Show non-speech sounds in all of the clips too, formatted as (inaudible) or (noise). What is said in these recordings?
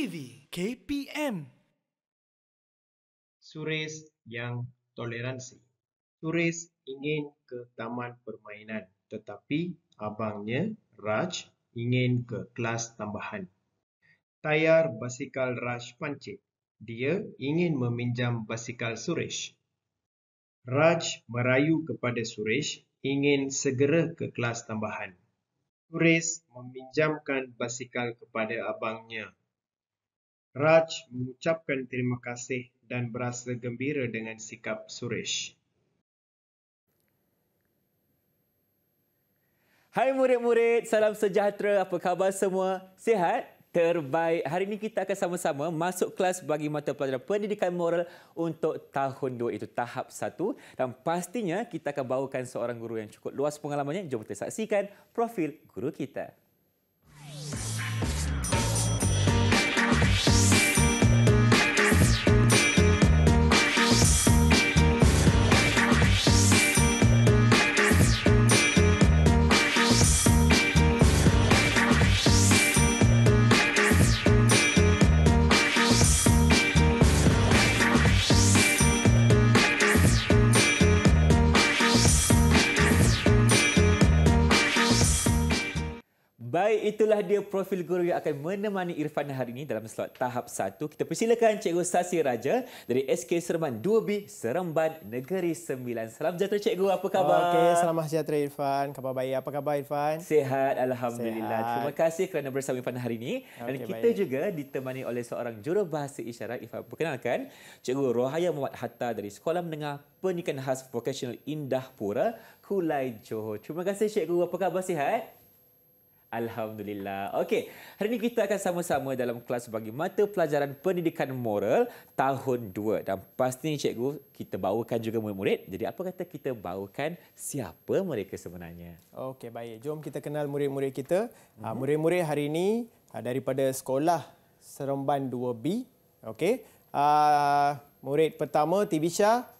TV KPM Suris yang toleransi Suris ingin ke taman permainan tetapi abangnya Raj ingin ke kelas tambahan Tayar basikal Raj pancit dia ingin meminjam basikal Suresh Raj merayu kepada Suresh ingin segera ke kelas tambahan Suresh meminjamkan basikal kepada abangnya Raj mengucapkan terima kasih dan berasa gembira dengan sikap Suresh. Hai murid-murid, salam sejahtera. Apa khabar semua? Sihat? Terbaik. Hari ini kita akan sama-sama masuk kelas bagi mata pelajaran pendidikan moral untuk tahun 2 itu tahap 1 dan pastinya kita akan bawakan seorang guru yang cukup luas pengalamannya. Jom kita saksikan profil guru kita. itulah dia profil guru yang akan menemani Irfan hari ini dalam slot tahap 1. Kita persilakan Cikgu Sasi Raja dari SK Seremban 2B Seremban Negeri Sembilan. Salam sejahtera Cikgu, apa khabar? Okey, salam sejahtera Irfan. Khabar baik, apa khabar Irfan? Sehat, Alhamdulillah. Sehat. Terima kasih kerana bersama Irfan hari ini. Dan kita baik. juga ditemani oleh seorang jurubahasa isyarat, Irfan perkenalkan. Cikgu Rohaya Muhammad Hatta dari Sekolah Menengah Pendidikan Khas Vocational Indah Pura, Kulai Johor. Terima kasih Cikgu, apa khabar Sehat. Alhamdulillah. Okey, hari ini kita akan sama-sama dalam kelas bagi mata pelajaran pendidikan moral tahun 2. Dan pasti cikgu, kita bawakan juga murid-murid. Jadi apa kata kita bawakan siapa mereka sebenarnya? Okey, baik. Jom kita kenal murid-murid kita. Mm-hmm. Murid-murid hari ini ha, daripada sekolah Seremban 2B. Okey. Uh, murid pertama, Tivisha.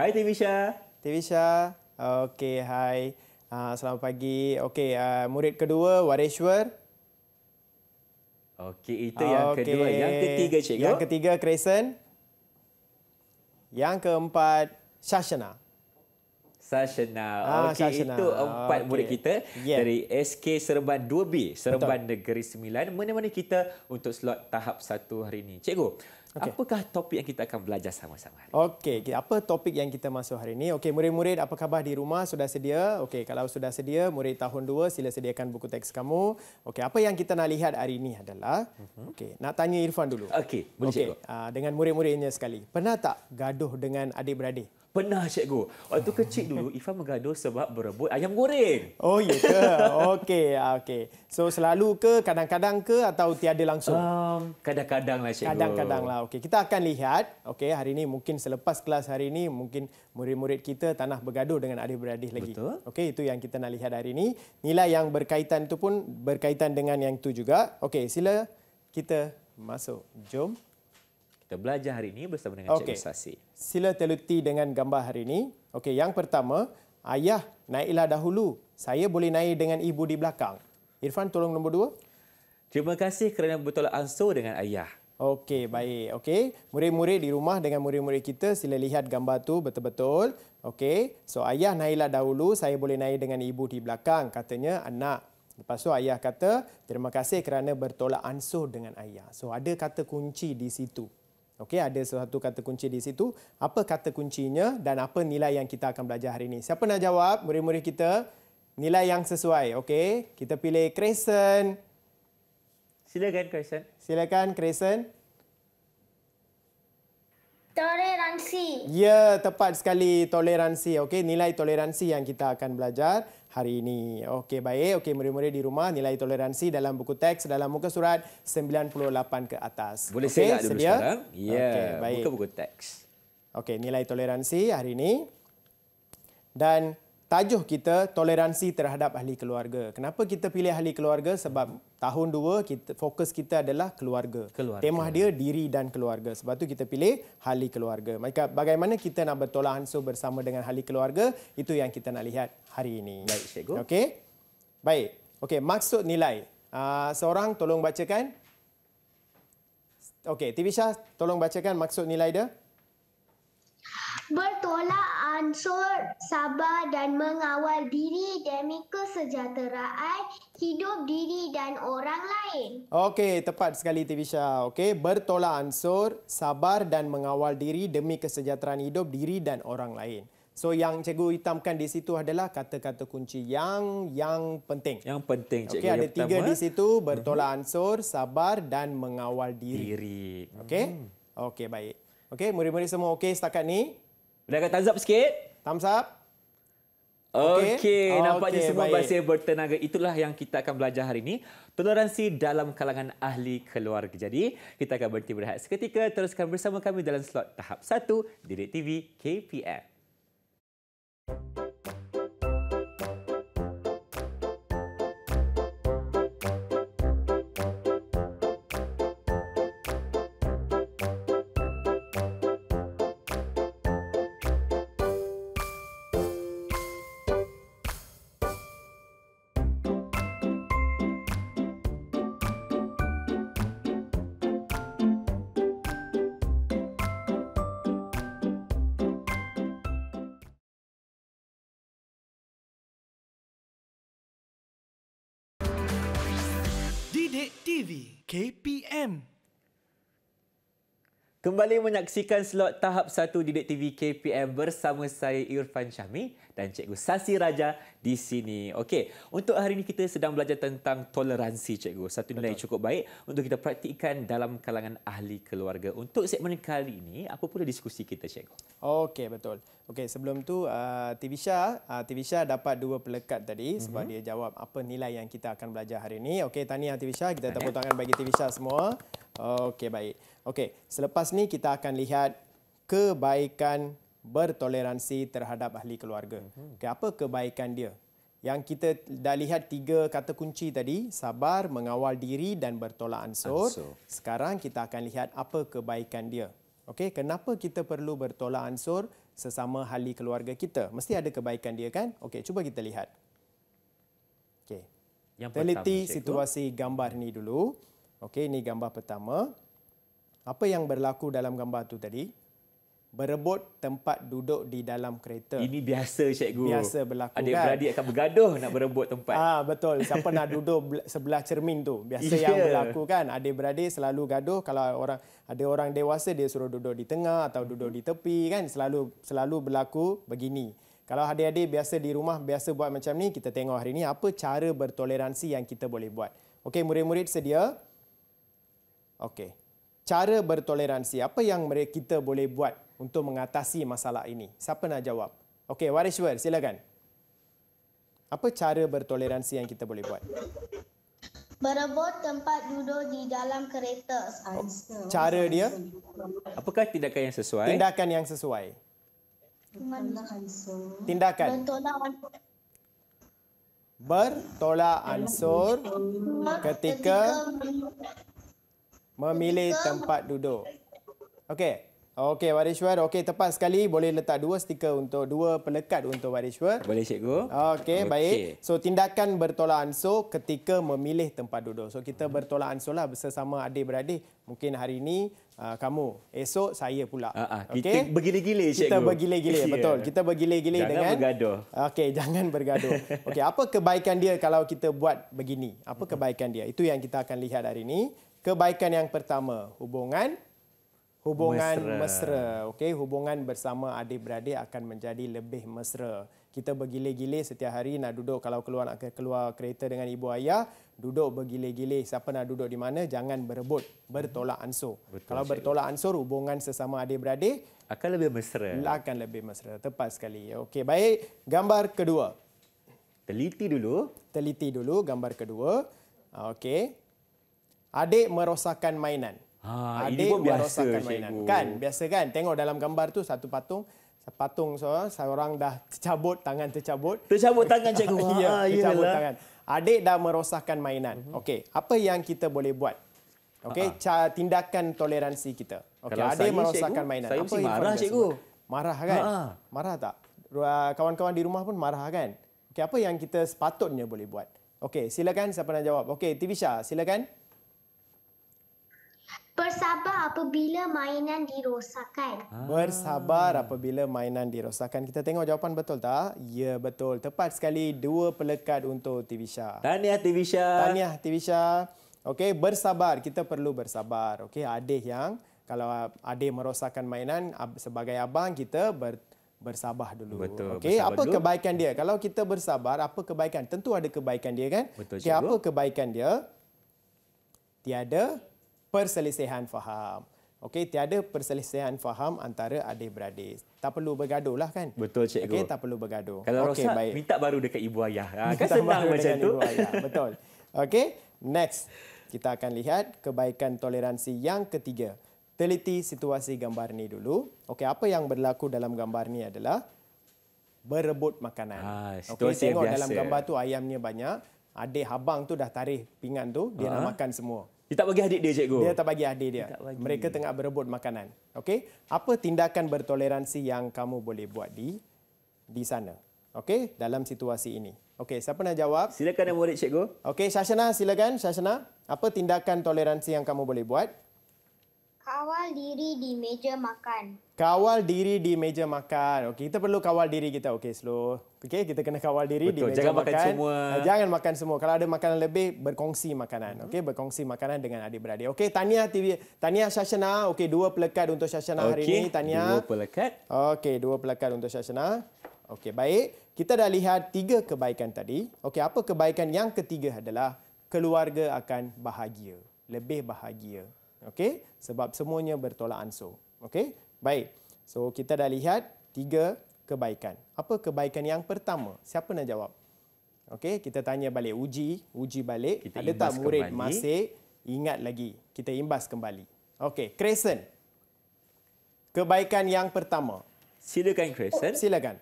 Hai, Tivisha. Tivisha. Okey, Hai. Ah, selamat pagi. Okey, uh, murid kedua Wareshwar. Okey, itu yang okay. kedua. Yang ketiga cikgu. Yang ketiga Crescent. Yang keempat Shashana. Shashana. Ah, Okey, itu empat okay. murid kita yeah. dari SK Serban 2B, Serban Betul. Negeri 9 mana kita untuk slot tahap satu hari ini. Cikgu, Okay. Apakah topik yang kita akan belajar sama-sama hari ini? Okey, apa topik yang kita masuk hari ini? Okey, murid-murid, apa khabar di rumah? Sudah sedia? Okey, kalau sudah sedia, murid tahun 2, sila sediakan buku teks kamu. Okey, apa yang kita nak lihat hari ini adalah... Mhm. Okey, nak tanya Irfan dulu. Okey, boleh okay. cikgu. Ah, dengan murid-muridnya sekali. Pernah tak gaduh dengan adik-beradik? Pernah cikgu. Waktu kecil dulu Ifan bergaduh sebab berebut ayam goreng. Oh iya. ke? Okey, ah, okey. So selalu ke kadang-kadang ke atau tiada langsung? Um, kadang-kadang lah cikgu. Kadang-kadang lah. Okay, kita akan lihat. Okay, hari ini mungkin selepas kelas hari ini mungkin murid-murid kita tanah bergaduh dengan adik-beradik lagi. Betul. Okey, itu yang kita nak lihat hari ini. Nilai yang berkaitan itu pun berkaitan dengan yang itu juga. Okey, sila kita masuk. Jom. Jom kita belajar hari ini bersama dengan okay. Cikgu Sasi. Sila teliti dengan gambar hari ini. Okey, yang pertama, ayah naiklah dahulu. Saya boleh naik dengan ibu di belakang. Irfan, tolong nombor dua. Terima kasih kerana bertolak ansur dengan ayah. Okey, baik. Okey, murid-murid di rumah dengan murid-murid kita sila lihat gambar tu betul-betul. Okey, so ayah naiklah dahulu. Saya boleh naik dengan ibu di belakang. Katanya anak Lepas tu ayah kata, terima kasih kerana bertolak ansur dengan ayah. So ada kata kunci di situ. Okey, ada satu kata kunci di situ. Apa kata kuncinya dan apa nilai yang kita akan belajar hari ini? Siapa nak jawab? Murid-murid kita, nilai yang sesuai. Okey, kita pilih Crescent. Silakan Crescent. Silakan Crescent. Toleransi. Ya, tepat sekali toleransi. Okey, nilai toleransi yang kita akan belajar hari ini. Okey baik, okey murid-murid di rumah nilai toleransi dalam buku teks dalam muka surat 98 ke atas. Boleh okay, saya dulu sekarang? Ya, yeah, okay, buku buku teks. Okey, nilai toleransi hari ini dan tajuk kita toleransi terhadap ahli keluarga. Kenapa kita pilih ahli keluarga? Sebab tahun dua, kita fokus kita adalah keluarga. keluarga. Tema dia diri dan keluarga. Sebab tu kita pilih hali keluarga. Maka bagaimana kita nak bertolak ansur bersama dengan hali keluarga itu yang kita nak lihat hari ini. Baik, cikgu. Okey. Baik. Okey, maksud nilai. Uh, seorang tolong bacakan. Okey, TV Shah tolong bacakan maksud nilai dia bertolak ansur sabar dan mengawal diri demi kesejahteraan hidup diri dan orang lain. Okey, tepat sekali TV Shah. Okey, bertolak ansur sabar dan mengawal diri demi kesejahteraan hidup diri dan orang lain. So yang cikgu hitamkan di situ adalah kata-kata kunci yang yang penting. Yang penting cikgu. Okey, ada yang tiga pertama. di situ mhm. bertolak ansur sabar dan mengawal diri. diri. Okey. Hmm. Okey, baik. Okey, murid-murid semua okey setakat ni? Anda akan thumbs up sikit. Thumbs up. Okey, okay. nampaknya okay, semua masih bertenaga. Itulah yang kita akan belajar hari ini. Toleransi dalam kalangan ahli keluarga. Jadi, kita akan berhenti berehat seketika. Teruskan bersama kami dalam slot tahap 1 Direct TV KPM. Thank you. Bilik TV KPM Kembali menyaksikan slot tahap 1 Didik TV KPM bersama saya Irfan Syahmi dan Cikgu Sasi Raja di sini. Okey, untuk hari ini kita sedang belajar tentang toleransi, Cikgu. Satu nilai yang cukup baik untuk kita praktikkan dalam kalangan ahli keluarga. Untuk segmen kali ini, apa pula diskusi kita, Cikgu? Okey, betul. Okey, sebelum tu uh, ah, TV Shah, uh, ah, TV Shah dapat dua pelekat tadi mm-hmm. sebab dia jawab apa nilai yang kita akan belajar hari ini. Okey, tahniah TV Shah. Kita tepuk tangan bagi TV Shah semua. Okey, baik. Okey, selepas ni kita akan lihat kebaikan bertoleransi terhadap ahli keluarga. Hmm. Okay, apa kebaikan dia? Yang kita dah lihat tiga kata kunci tadi, sabar, mengawal diri dan bertolak ansur. ansur. Sekarang kita akan lihat apa kebaikan dia. Okey, kenapa kita perlu bertolak ansur sesama ahli keluarga kita? Mesti ada kebaikan dia kan? Okey, cuba kita lihat. Okey. Yang Teliti pertama, situasi gambar ni dulu. Okey, ini gambar pertama. Apa yang berlaku dalam gambar tu tadi? Berebut tempat duduk di dalam kereta. Ini biasa, Cikgu. Biasa berlaku, Adik kan? Adik-beradik akan bergaduh nak berebut tempat. Ah ha, Betul. Siapa nak duduk sebelah cermin tu? Biasa yeah. yang berlaku, kan? Adik-beradik selalu gaduh. Kalau orang ada orang dewasa, dia suruh duduk di tengah atau duduk di tepi, kan? Selalu selalu berlaku begini. Kalau adik-adik biasa di rumah, biasa buat macam ni, kita tengok hari ini apa cara bertoleransi yang kita boleh buat. Okey, murid-murid sedia? Okey cara bertoleransi, apa yang mereka kita boleh buat untuk mengatasi masalah ini? Siapa nak jawab? Okey, Warishwar, silakan. Apa cara bertoleransi yang kita boleh buat? Berebut tempat duduk di dalam kereta. Oh, cara dia? Apakah tindakan yang sesuai? Tindakan yang sesuai. Tindakan. Bertolak ansur ketika Memilih tempat duduk. Okey. Okey, Warishwar. Okey, tepat sekali. Boleh letak dua stiker untuk dua pelekat untuk Warishwar. Boleh, Cikgu. Okey, okay. baik. So, tindakan bertolak ansur ketika memilih tempat duduk. So, kita hmm. bertolak ansur lah bersama adik-beradik. Mungkin hari ini uh, kamu, esok saya pula. Uh, ah, uh, ah. kita okay? bergila-gila, Cikgu. Kita bergila-gila, yeah. betul. Kita bergila gile dengan... Jangan bergaduh. Okey, (laughs) jangan bergaduh. Okey, apa kebaikan dia kalau kita buat begini? Apa kebaikan dia? Itu yang kita akan lihat hari ini kebaikan yang pertama hubungan hubungan mesra, mesra. okey hubungan bersama adik-beradik akan menjadi lebih mesra kita bergilir gile setiap hari nak duduk kalau keluar nak keluar kereta dengan ibu ayah duduk bergilir gile siapa nak duduk di mana jangan berebut bertolak ansur Betul, kalau bertolak ansur hubungan sesama adik-beradik akan lebih mesra akan lebih mesra tepat sekali okey baik gambar kedua teliti dulu teliti dulu gambar kedua okey Adik merosakkan mainan. Ha, adik ini pun merosakkan biasa, mainan. Kan, biasa kan? Tengok dalam gambar tu satu patung. Patung so, seorang dah tercabut, tangan tercabut. Tercabut tangan, cikgu. Ha, (laughs) ya, tercabut iyalah. tangan. Adik dah merosakkan mainan. Uh mhm. -huh. Okey, apa yang kita boleh buat? Okey, uh ah, -huh. Ah. tindakan toleransi kita. Okey, adik saya, merosakkan cikgu, mainan. Saya apa yang marah, cikgu. Semua? Marah kan? Ha. Marah tak? Kawan-kawan di rumah pun marah kan? Okey, apa yang kita sepatutnya boleh buat? Okey, silakan siapa nak jawab. Okey, Tivisha, silakan. Silakan bersabar apabila mainan dirosakkan. Ah. Bersabar apabila mainan dirosakkan. Kita tengok jawapan betul tak? Ya, betul. Tepat sekali dua pelekat untuk TV Shah. Tahniah TV Shah. Tahniah TV Shah. Okey, bersabar. Kita perlu bersabar. Okey, adik yang kalau adik merosakkan mainan sebagai abang kita ber bersabar dulu. Okey, apa dulu. kebaikan dia? Kalau kita bersabar, apa kebaikan? Tentu ada kebaikan dia kan? Okey, apa kebaikan dia? Tiada perselisihan faham. Okey, tiada perselisihan faham antara adik-beradik. Tak perlu bergaduh lah kan? Betul, Cikgu. Okey, tak perlu bergaduh. Kalau okay, rosak, baik. minta baru dekat ibu ayah. Ha, kan senang macam tu. Betul. Okey, next. Kita akan lihat kebaikan toleransi yang ketiga. Teliti situasi gambar ni dulu. Okey, apa yang berlaku dalam gambar ni adalah berebut makanan. Ah, situasi okay, tengok biasa. dalam gambar tu ayamnya banyak. Adik habang tu dah tarik pingan tu, dia ah. nak makan semua. Dia tak bagi adik dia, cikgu. Dia tak bagi adik dia. bagi. Mereka tengah berebut makanan. Okey? Apa tindakan bertoleransi yang kamu boleh buat di di sana? Okey? Dalam situasi ini. Okey, siapa nak jawab? Silakan yang murid, cikgu. Okey, Syashana, silakan. Syashana, apa tindakan toleransi yang kamu boleh buat Kawal diri di meja makan. Kawal diri di meja makan. Okey, kita perlu kawal diri kita. Okey, slow. Okey, kita kena kawal diri Betul. di meja jangan makan. Jangan makan semua. Eh, jangan makan semua. Kalau ada makanan lebih, berkongsi makanan. Okey, berkongsi makanan dengan adik-beradik. Okey, Tania TV. Tania Shashana. Okey, dua pelekat untuk Shashana okay. hari ini. Tania. Dua pelekat. Okey, dua pelekat untuk Shashana. Okey, baik. Kita dah lihat tiga kebaikan tadi. Okey, apa kebaikan yang ketiga adalah keluarga akan bahagia. Lebih bahagia. Okey, sebab semuanya bertolak ansur. Okey, baik. So kita dah lihat tiga kebaikan. Apa kebaikan yang pertama? Siapa nak jawab? Okey, kita tanya balik uji, uji balik. Kita Ada tak murid kembali. masih ingat lagi? Kita imbas kembali. Okey, Crescent. Kebaikan yang pertama. Silakan Crescent. Oh, silakan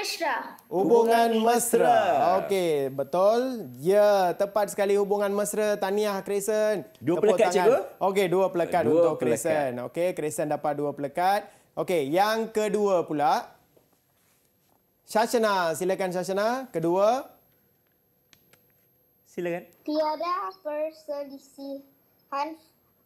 mesra. Hubungan mesra. Okey, betul. Ya, tepat sekali hubungan mesra. Tahniah Kristen. Dua pelekat cikgu. Okey, dua pelekat dua untuk Kristen. Okey, Kristen dapat dua pelekat. Okey, yang kedua pula. Shashana, silakan Shashana. Kedua. Silakan. Tiada perselisihan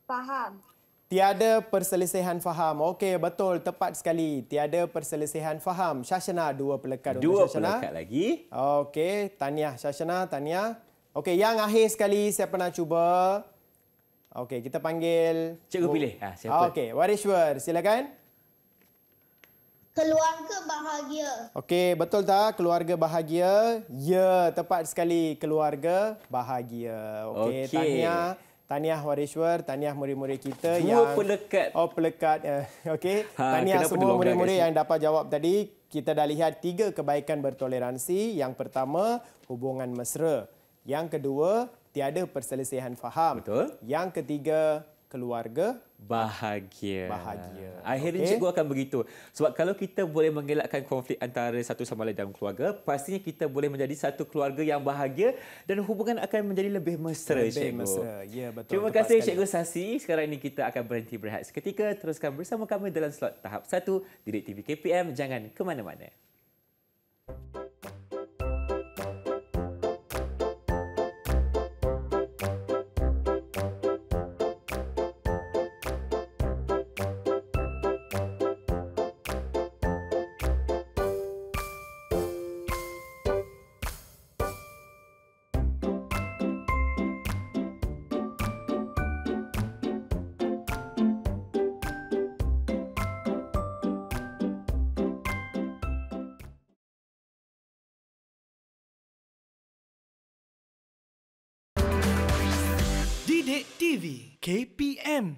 faham. Tiada perselisihan faham. Okey, betul. Tepat sekali. Tiada perselisihan faham. Syashana, dua pelekat dua untuk Syashana. Dua pelekat lagi. Okey, tahniah Syashana, tahniah. Okey, yang akhir sekali saya pernah cuba. Okey, kita panggil... Cikgu pilih. Ha, siapa? Okey, Warishwar, silakan. Keluarga bahagia. Okey, betul tak? Keluarga bahagia. Ya, tepat sekali. Keluarga bahagia. Okey, okay. tahniah. Tahniah Warishwar, tahniah murid-murid kita Dua yang... Dua pelekat. Oh, pelekat. Eh. (laughs) Okey. Ha, tahniah semua murid-murid yang dapat jawab tadi. Kita dah lihat tiga kebaikan bertoleransi. Yang pertama, hubungan mesra. Yang kedua, tiada perselisihan faham. Betul. Yang ketiga, keluarga bahagia. Bahagia. Akhirnya okay. cikgu akan begitu. Sebab kalau kita boleh mengelakkan konflik antara satu sama lain dalam keluarga, pastinya kita boleh menjadi satu keluarga yang bahagia dan hubungan akan menjadi lebih mesra, lebih cikgu. Mesra. Ya, betul. Terima kasih sekali. cikgu Sasi. Sekarang ini kita akan berhenti berehat seketika. Teruskan bersama kami dalam slot tahap 1 Direk TV KPM. Jangan ke mana-mana. Didik TV KPM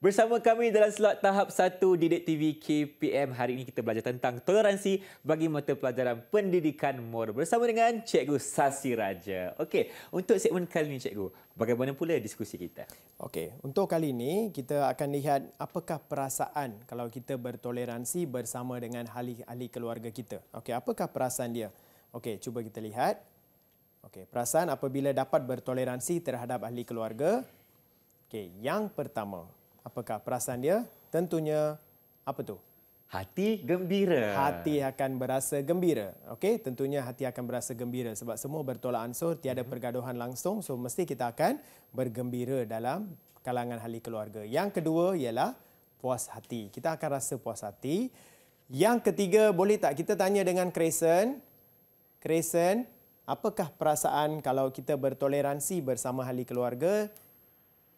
Bersama kami dalam slot tahap 1 Didik TV KPM. Hari ini kita belajar tentang toleransi bagi mata pelajaran pendidikan moral bersama dengan Cikgu Sasi Raja. Okey, untuk segmen kali ini Cikgu, bagaimana pula diskusi kita? Okey, untuk kali ini kita akan lihat apakah perasaan kalau kita bertoleransi bersama dengan ahli-ahli keluarga kita. Okey, apakah perasaan dia? Okey, cuba kita lihat. Okey, perasaan apabila dapat bertoleransi terhadap ahli keluarga. Okey, yang pertama, apakah perasaan dia? Tentunya apa tu? Hati gembira. Hati akan berasa gembira. Okey, tentunya hati akan berasa gembira sebab semua bertolak ansur, tiada mm-hmm. pergaduhan langsung, so mesti kita akan bergembira dalam kalangan ahli keluarga. Yang kedua ialah puas hati. Kita akan rasa puas hati. Yang ketiga, boleh tak kita tanya dengan Crescent? Crescent, Apakah perasaan kalau kita bertoleransi bersama ahli keluarga?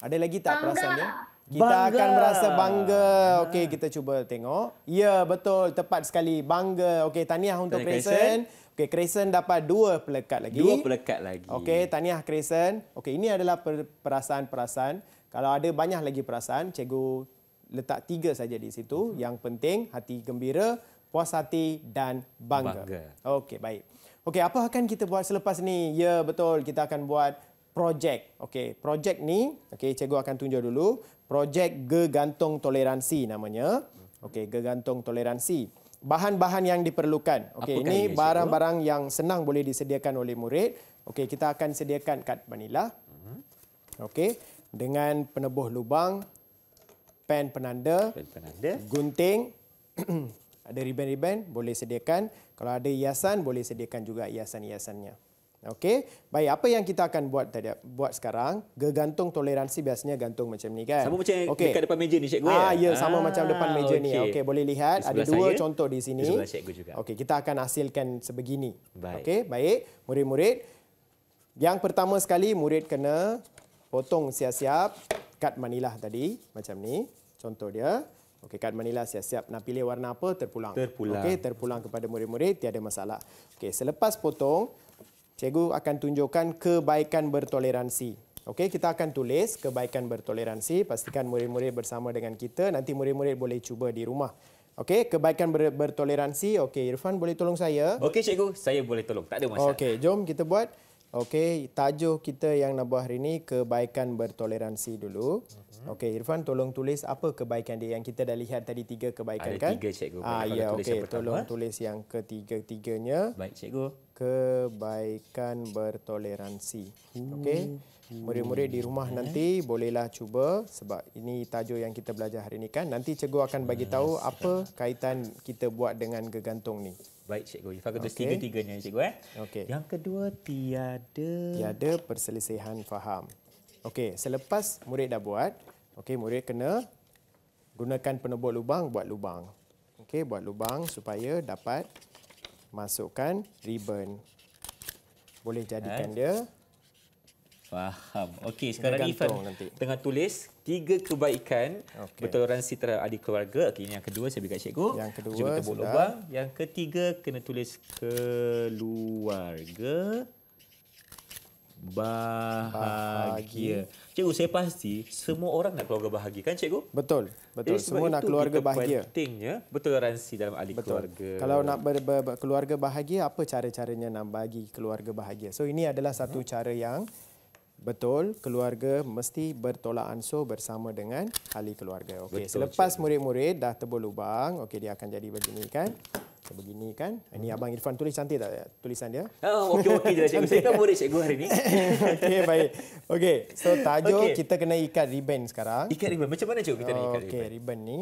Ada lagi tak bangga. perasaan dia? Kita bangga. akan merasa bangga. Okey, kita cuba tengok. Ya, betul. Tepat sekali. Bangga. Okey, tahniah untuk Crescent. Okey, Crescent dapat dua pelekat lagi. Dua pelekat lagi. Okey, tahniah Crescent. Okey, ini adalah perasaan-perasaan. Kalau ada banyak lagi perasaan, cikgu letak tiga saja di situ. Mhm. Yang penting, hati gembira, puas hati dan bangga. bangga. Okey, baik. Okey, apa akan kita buat selepas ni? Ya, betul. Kita akan buat projek. Okey, projek ni, okey, cikgu akan tunjuk dulu. Projek gegantung toleransi namanya. Okey, gegantung toleransi. Bahan-bahan yang diperlukan. Okey, ini barang-barang yang senang boleh disediakan oleh murid. Okey, kita akan sediakan kad vanila. Okey, dengan penebuh lubang, pen penanda, pen penanda. gunting, (clears throat) ada riben-riben boleh sediakan. Kalau ada hiasan boleh sediakan juga hiasan-hiasannya. Okey. Baik, apa yang kita akan buat tadi buat sekarang? Gegantung toleransi biasanya gantung macam ni kan. Sama macam okay. dekat depan meja ni cikgu ya. Ah, ya, ya sama ah, macam depan meja okay. ni. Okey, boleh lihat ada dua saya, contoh di sini. Di cikgu juga. Okey, kita akan hasilkan sebegini. Baik. Okey, baik. Murid-murid, yang pertama sekali murid kena potong siap-siap kad Manila tadi macam ni. Contoh dia. Okey, kad Manila siap-siap nak pilih warna apa, terpulang. Terpulang. Okey, terpulang kepada murid-murid, tiada masalah. Okey, selepas potong, cikgu akan tunjukkan kebaikan bertoleransi. Okey, kita akan tulis kebaikan bertoleransi. Pastikan murid-murid bersama dengan kita. Nanti murid-murid boleh cuba di rumah. Okey, kebaikan ber bertoleransi. Okey, Irfan boleh tolong saya? Okey, cikgu. Saya boleh tolong. Tak ada masalah. Okey, jom kita buat. Okey, tajuk kita yang nambah hari ini kebaikan bertoleransi dulu. Mhm. Okey, Irfan tolong tulis apa kebaikan dia yang kita dah lihat tadi tiga kebaikan Ada kan? Ada tiga cikgu. Ah, ya, yeah, okey. Tolong tulis yang ketiga-tiganya. Baik cikgu. Kebaikan bertoleransi. Hmm. Okey, murid-murid di rumah hmm. nanti bolehlah cuba sebab ini tajuk yang kita belajar hari ini kan. Nanti cikgu akan bagi hmm. tahu apa kaitan kita buat dengan gegantung ni. Baik cikgu. Ifah kata okay. tiga-tiganya cikgu eh. Okey. Yang kedua tiada tiada perselisihan faham. Okey, selepas murid dah buat, okey murid kena gunakan penebuk lubang buat lubang. Okey, buat lubang supaya dapat masukkan ribbon. Boleh jadikan eh? dia Faham. Okey, sekarang ni Ifan nanti. tengah tulis tiga kebaikan okay. bertoleransi terhadap adik keluarga. Okey, yang kedua saya bagi cikgu. Yang kedua, Cuma tebuk lubang. Yang ketiga, kena tulis keluarga bahagia. bahagia. Cikgu, saya pasti semua orang nak keluarga bahagia, kan cikgu? Betul. Betul. Jadi, semua nak keluarga bahagia. Pentingnya bertoleransi dalam ahli betul. keluarga. Kalau nak ber- ber- ber- keluarga bahagia, apa cara-caranya nak bagi keluarga bahagia? So, ini adalah satu hmm. cara yang Betul, keluarga mesti bertolak ansur bersama dengan ahli keluarga. Okey, selepas murid-murid dah tebur lubang, okey dia akan jadi begini kan? Begini kan? Ini Abang Irfan tulis cantik tak tulisan dia? Ah, okey, okey je cikgu. Saya kan murid cikgu hari ni. (laughs) okey, baik. Okey, so tajuk okay. kita kena ikat ribbon sekarang. Ikat ribbon? Macam mana cikgu kita nak ikat ribbon? Okey, ribbon ni.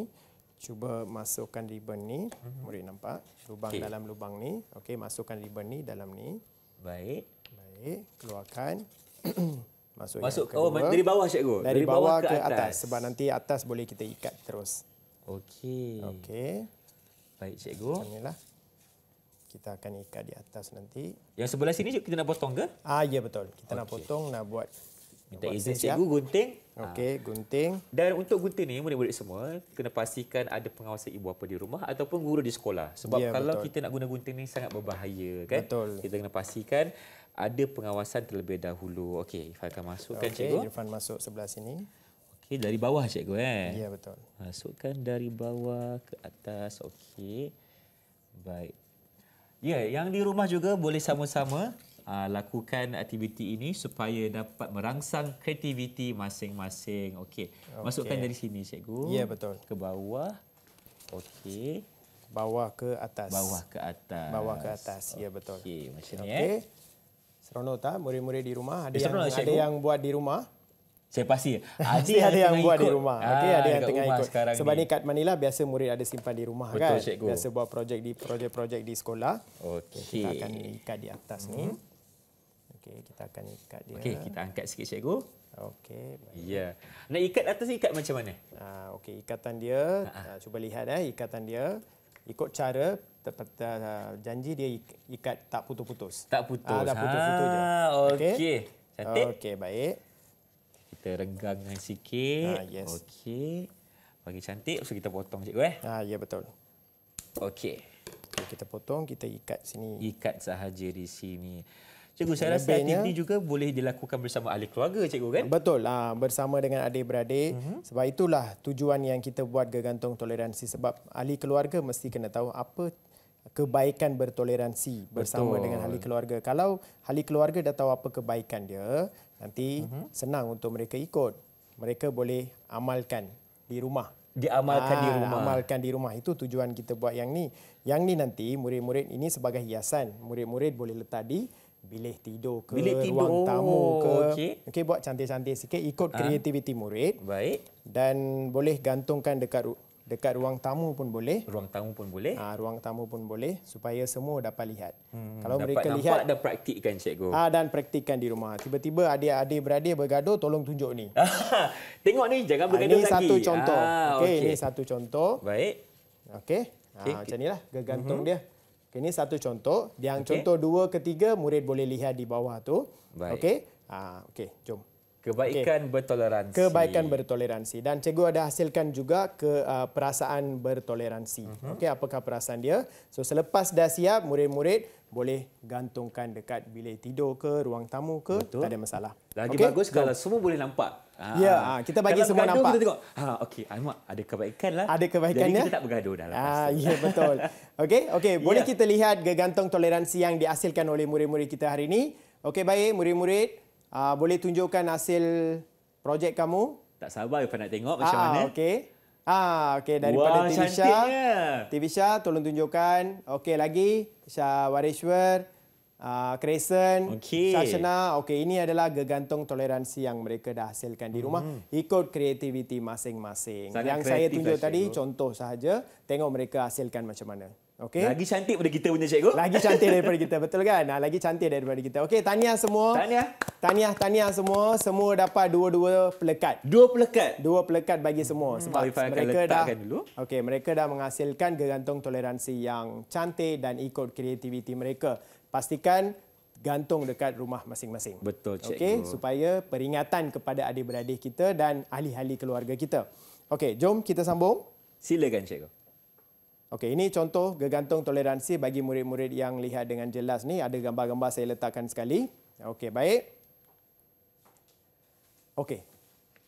Cuba masukkan ribbon ni. Mhm. Murid nampak? Lubang okay. dalam lubang ni. Okey, masukkan ribbon ni dalam ni. Baik. Baik, keluarkan. (clears throat) Maksudnya, Masuk kedua, oh, dari bawah cikgu. Dari, dari bawah, bawah ke, ke atas. atas sebab nanti atas boleh kita ikat terus. Okey. Okey. Baik cikgu. Janganlah. Kita akan ikat di atas nanti. Yang sebelah sini cikgu kita nak potong ke? Ah ya betul. Kita okay. nak potong nak buat Minta izin cikgu lah. gunting. Okey, ah. gunting. Dan untuk gunting ni murid-murid semua kena pastikan ada pengawasan ibu apa di rumah ataupun guru di sekolah. Sebab ya, kalau betul. kita nak guna gunting ni sangat berbahaya kan? Betul. Kita kena pastikan ada pengawasan terlebih dahulu. Okey, Irfan akan masukkan okay, cikgu. Okey, Irfan masuk sebelah sini. Okey, dari bawah cikgu eh. Ya, betul. Masukkan dari bawah ke atas. Okey. Baik. Ya, yeah, yang di rumah juga boleh sama-sama uh, lakukan aktiviti ini supaya dapat merangsang kreativiti masing-masing. Okey. Okay. Masukkan dari sini cikgu. Ya, betul. Ke bawah. Okey bawah ke atas bawah ke atas bawah ke atas okay. ya betul okey macam ni okay. eh seronok tak ah, murid-murid di rumah ada eh, yang seronok, ada yang buat di rumah saya (laughs) ah, pasti ada yang, buat ikut. di rumah ah, okey ada yang tengah ikut sebab ni kat Manila biasa murid ada simpan di rumah Betul, kan cikgu. biasa buat projek di projek-projek di sekolah okey okay, kita akan ikat di atas hmm. ni okey kita akan ikat dia okey kita angkat sikit cikgu okey ya yeah. nak ikat atas ikat macam mana ah okey ikatan dia uh-huh. cuba lihat eh ikatan dia ikut cara janji dia ikat tak putus-putus. Tak putus. Ah, dah putus-putus ha, je. Ah, okey. Cantik. Okay baik. Kita regang regangkan sikit. Ah yes. Okey. Bagi cantik, so kita potong cikgu eh. Ah ya, betul. Okey. Okay, kita potong, kita ikat sini. Ikat sahaja di sini. Cikgu, saya rasa aktiviti juga boleh dilakukan bersama ahli keluarga, cikgu kan? Betul. Ha, bersama dengan adik-beradik. Mm -hmm. Sebab itulah tujuan yang kita buat gegantung toleransi. Sebab ahli keluarga mesti kena tahu apa kebaikan bertoleransi bersama dengan ahli keluarga. Kalau ahli keluarga dah tahu apa kebaikan dia, nanti mm -hmm. senang untuk mereka ikut. Mereka boleh amalkan di rumah. Diamalkan ha, di ah, rumah. Amalkan di rumah. Itu tujuan kita buat yang ni. Yang ni nanti murid-murid ini sebagai hiasan. Murid-murid boleh letak di bilik tidur ke bilik tidur. ruang tamu ke oh, okey okay, buat cantik-cantik sikit ikut ha. kreativiti murid baik dan boleh gantungkan dekat dekat ruang tamu pun boleh ruang tamu pun boleh ha, ruang tamu pun boleh supaya semua dapat lihat hmm, kalau dapat mereka nampak lihat dan praktikkan cikgu ah ha, dan praktikkan di rumah tiba-tiba adik-adik beradik bergaduh tolong tunjuk ni (laughs) tengok ni jangan ah, bergaduh ha, ini lagi satu contoh ha, okey okay. ini satu contoh baik okey ha, okay. macam inilah gantung mm-hmm. dia Okay, ini satu contoh. Yang okay. contoh dua ketiga murid boleh lihat di bawah tu. Okay, Ah okey, jom. Kebaikan okay. bertoleransi. Kebaikan bertoleransi dan cikgu ada hasilkan juga ke uh, perasaan bertoleransi. Uh mhm. -huh. Okey, apakah perasaan dia? So selepas dah siap murid-murid boleh gantungkan dekat bilik tidur ke ruang tamu ke, Betul. tak ada masalah. Lagi okay? bagus kalau semua boleh nampak. Ah. Ya, yeah. kita bagi Dalam semua bergaduh, nampak. Kita tengok, ha, okey, Ahmad, ada kebaikan lah. Ada kebaikannya. Jadi ya? kita tak bergaduh dalam Ah, masa. Ya, betul. (laughs) Okey, okey. Boleh ya. kita lihat gegantung toleransi yang dihasilkan oleh murid-murid kita hari ini. Okey, baik, murid-murid. Uh, boleh tunjukkan hasil projek kamu. Tak sabar, Ifan nak tengok macam ha, mana. Okey. Ah, okey daripada Wah, TV Shah. TV Shah, tolong tunjukkan. Okey lagi, Shah Warishwar. Crescent, ah, okay. Sashana. Okay, ini adalah gegantung toleransi yang mereka dah hasilkan di rumah hmm. ikut kreativiti masing-masing. Yang saya tunjuk lah, tadi, cikgu. contoh sahaja, tengok mereka hasilkan macam mana. Okay. Lagi cantik daripada kita punya cikgu. (laughs) Kan? Ah, lagi cantik daripada kita, betul kan? Lagi cantik daripada kita. Okay, tahniah semua. Tahniah. Tahniah, tahniah semua. Semua dapat dua-dua pelekat. Dua pelekat? Dua pelekat bagi semua. Hmm. Sebab Pak mereka dah, dulu. Okay, mereka dah menghasilkan gegantung toleransi yang cantik dan ikut kreativiti mereka pastikan gantung dekat rumah masing-masing. Betul, Cikgu. Okey, supaya peringatan kepada adik-beradik kita dan ahli-ahli keluarga kita. Okey, jom kita sambung. Silakan, Cikgu. Okey, ini contoh gegantung toleransi bagi murid-murid yang lihat dengan jelas ni. Ada gambar-gambar saya letakkan sekali. Okey, baik. Okey.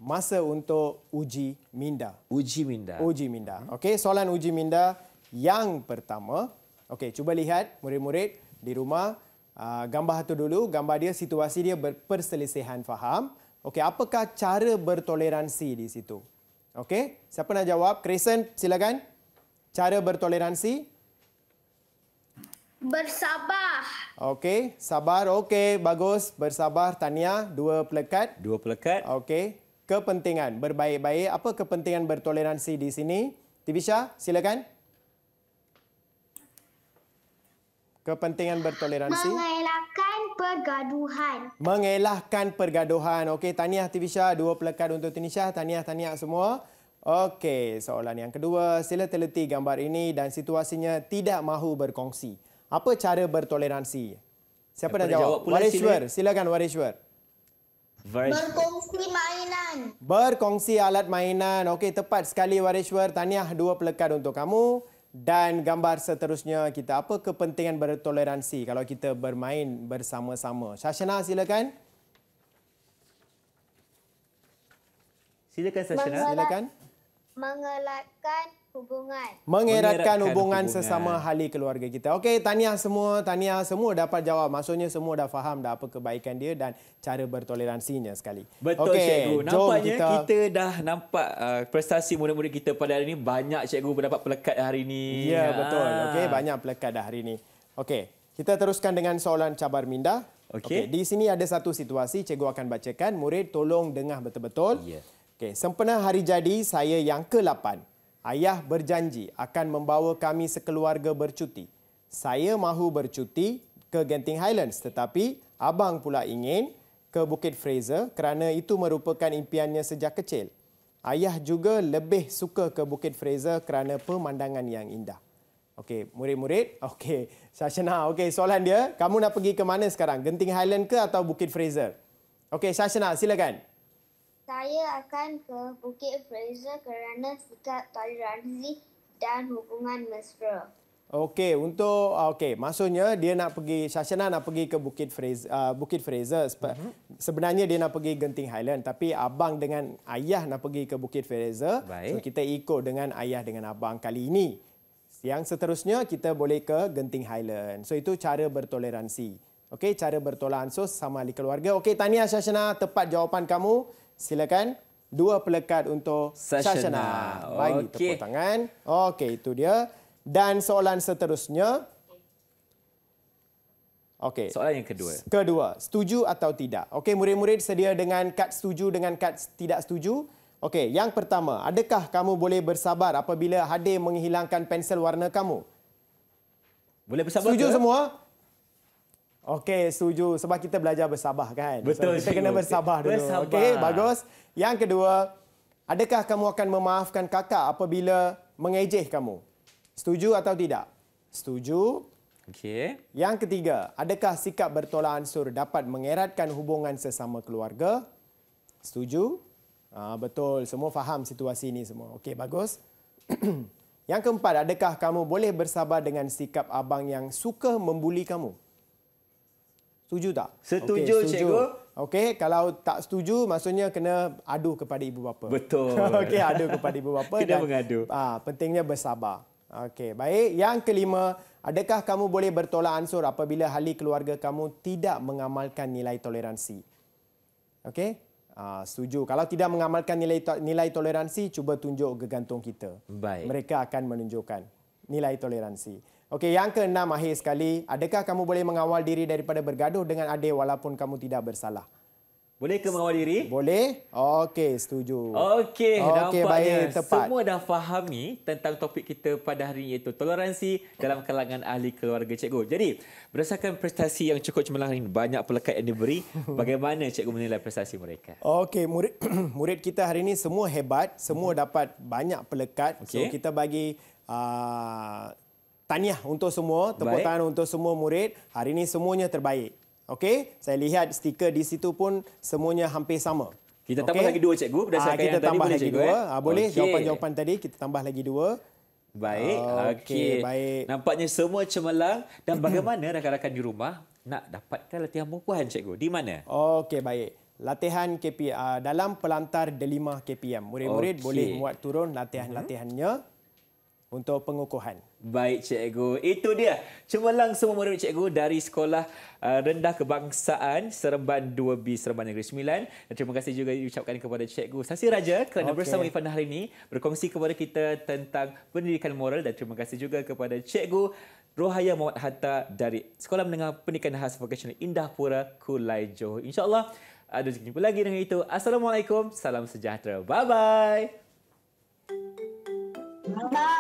Masa untuk uji minda. Uji minda. Uji minda. Okey, soalan uji minda yang pertama. Okey, cuba lihat murid-murid di rumah. Ah, gambar satu dulu, gambar dia situasi dia berperselisihan faham. Okey, apakah cara bertoleransi di situ? Okey, siapa nak jawab? Crescent, silakan. Cara bertoleransi? Bersabar. Okey, sabar. Okey, bagus. Bersabar, Tania. Dua pelekat. Dua pelekat. Okey. Kepentingan, berbaik-baik. Apa kepentingan bertoleransi di sini? Tibisha, silakan. kepentingan bertoleransi. Mengelakkan pergaduhan. Mengelakkan pergaduhan. Okey, tahniah Tivisha. Dua pelekat untuk Tinisha. Tahniah, tahniah semua. Okey, soalan yang kedua. Sila teliti gambar ini dan situasinya tidak mahu berkongsi. Apa cara bertoleransi? Siapa nak jawab? Warishwar. Silakan Warishwar. Berkongsi mainan. Berkongsi alat mainan. Okey, tepat sekali Warishwar. Tahniah dua pelekat untuk kamu. Dan gambar seterusnya kita, apa kepentingan bertoleransi kalau kita bermain bersama-sama? Shashana, silakan. Silakan, Shashana. Mengelak, silakan. Mengelakkan Hubungan. Mengeratkan hubungan, hubungan sesama ahli keluarga kita. Okey, tanya semua. tanya semua dapat jawab. Maksudnya semua dah faham dah apa kebaikan dia dan cara bertoleransinya sekali. Betul, okay, Cikgu. Nampaknya kita... kita dah nampak uh, prestasi murid-murid kita pada hari ini. Banyak Cikgu mendapat pelekat hari ini. Ya, yeah, betul. Okey, banyak pelekat dah hari ini. Okey, kita teruskan dengan soalan cabar minda. Okey. Okay, di sini ada satu situasi Cikgu akan bacakan. Murid, tolong dengar betul-betul. Yeah. Okey, sempena hari jadi saya yang ke-8. Ayah berjanji akan membawa kami sekeluarga bercuti. Saya mahu bercuti ke Genting Highlands tetapi abang pula ingin ke Bukit Fraser kerana itu merupakan impiannya sejak kecil. Ayah juga lebih suka ke Bukit Fraser kerana pemandangan yang indah. Okey, murid-murid. (laughs) Okey, Sashana. Okey, soalan dia. Kamu nak pergi ke mana sekarang? Genting Highland ke atau Bukit Fraser? Okey, Sashana, silakan. Silakan. Saya akan ke Bukit Fraser kerana sikap toleransi dan hubungan mesra. Okey, untuk ah, okey, maksudnya dia nak pergi Sasyana nak pergi ke Bukit Fraser, uh, Bukit Fraser. Mhm. Sebenarnya dia nak pergi Genting Highland tapi abang dengan ayah nak pergi ke Bukit Fraser. Baik. So kita ikut dengan ayah dengan abang kali ini. Yang seterusnya kita boleh ke Genting Highland. So itu cara bertoleransi. Okey, cara bertolak ansur sama ahli keluarga. Okey, Tania Syashana, tepat jawapan kamu. Silakan. Dua pelekat untuk Syashana. Syashana. Bagi okay. tepuk tangan. Okey, itu dia. Dan soalan seterusnya. Okey. Soalan yang kedua. Kedua, setuju atau tidak? Okey, murid-murid sedia dengan kad setuju dengan kad tidak setuju. Okey, yang pertama, adakah kamu boleh bersabar apabila Hadi menghilangkan pensel warna kamu? Boleh bersabar. Setuju ke? semua? Okey, setuju. Sebab kita belajar bersabar kan? Betul. So, kita kena bersabar dulu. Bersabar. Okey, bagus. Yang kedua, adakah kamu akan memaafkan kakak apabila mengejeh kamu? Setuju atau tidak? Setuju. Okey. Yang ketiga, adakah sikap bertolak ansur dapat mengeratkan hubungan sesama keluarga? Setuju. Ah, betul. Semua faham situasi ini semua. Okey, bagus. (clears throat) yang keempat, adakah kamu boleh bersabar dengan sikap abang yang suka membuli kamu? Setuju tak? Setuju, okay, setuju. cikgu. Okey, kalau tak setuju maksudnya kena adu kepada ibu bapa. Betul. (laughs) Okey, adu kepada ibu bapa kena dan mengadu. Ah, pentingnya bersabar. Okey, baik. Yang kelima, adakah kamu boleh bertolak ansur apabila ahli keluarga kamu tidak mengamalkan nilai toleransi? Okey? Ah, setuju. Kalau tidak mengamalkan nilai to nilai toleransi, cuba tunjuk gegantung kita. Baik. Mereka akan menunjukkan nilai toleransi. Okey, yang keenam akhir sekali, adakah kamu boleh mengawal diri daripada bergaduh dengan adik walaupun kamu tidak bersalah? Boleh ke mengawal diri? Boleh. Okey, setuju. Okey, okay, nampaknya baik, tepat. semua dah fahami tentang topik kita pada hari ini iaitu toleransi dalam kalangan ahli keluarga cikgu. Jadi, berdasarkan prestasi yang cukup cemerlang ini, banyak pelekat yang diberi, (laughs) bagaimana cikgu menilai prestasi mereka? Okey, murid, (clears throat) murid kita hari ini semua hebat, semua mhm. dapat banyak pelekat. Okay. So, kita bagi... Ah, Tahniah untuk semua. Tepuk tangan untuk semua murid. Hari ini semuanya terbaik. Okey? Saya lihat stiker di situ pun semuanya hampir sama. Kita tambah okay. lagi dua, cikgu. Berdasarkan Aa, ah, kita yang tambah tadi, lagi cikgu, dua. Eh? Ah, boleh? Jawapan-jawapan okay. tadi, kita tambah lagi dua. Baik. Ah, okey. Okay. Nampaknya semua cemerlang. Dan bagaimana rakan-rakan di rumah nak dapatkan latihan pengukuhan, cikgu? Di mana? Okey, baik. Latihan KPM. Aa, dalam pelantar delima KPM. Murid-murid okay. boleh muat turun latihan-latihannya mm -hmm. untuk pengukuhan. Baik cikgu. Itu dia. Cuma langsung memerlukan cikgu dari sekolah uh, rendah kebangsaan Seremban 2B Seremban Negeri Sembilan. Dan terima kasih juga diucapkan kepada cikgu Sasi Raja kerana okay. bersama Ifan hari ini berkongsi kepada kita tentang pendidikan moral dan terima kasih juga kepada cikgu Rohaya Mohd Hatta dari Sekolah Menengah Pendidikan Khas Vocational Indah Pura, Kulai Johor. InsyaAllah ada jumpa lagi dengan itu. Assalamualaikum. Salam sejahtera. Bye-bye. Bye-bye.